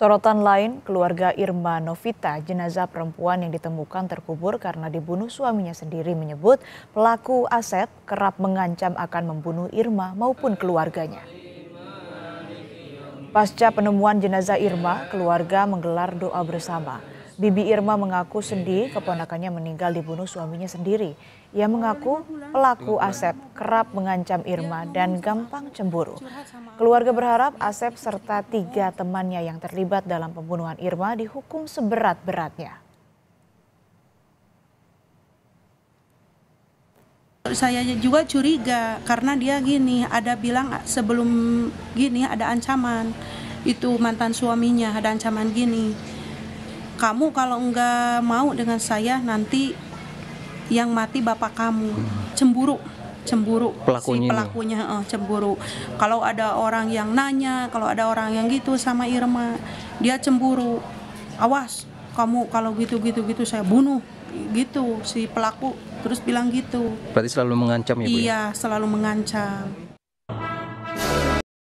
Sorotan lain, keluarga Irma Novita, jenazah perempuan yang ditemukan terkubur karena dibunuh suaminya sendiri menyebut pelaku aset kerap mengancam akan membunuh Irma maupun keluarganya. Pasca penemuan jenazah Irma, keluarga menggelar doa bersama. Bibi Irma mengaku sedih keponakannya meninggal dibunuh suaminya sendiri. Ia mengaku pelaku Asep kerap mengancam Irma dan gampang cemburu. Keluarga berharap Asep serta tiga temannya yang terlibat dalam pembunuhan Irma dihukum seberat-beratnya. Saya juga curiga karena dia gini, ada bilang sebelum gini ada ancaman itu mantan suaminya ada ancaman gini kamu kalau enggak mau dengan saya nanti yang mati bapak kamu cemburu cemburu pelakunya si pelakunya uh, cemburu kalau ada orang yang nanya kalau ada orang yang gitu sama Irma dia cemburu awas kamu kalau gitu gitu gitu saya bunuh gitu si pelaku terus bilang gitu berarti selalu mengancam ya Bu ya? iya selalu mengancam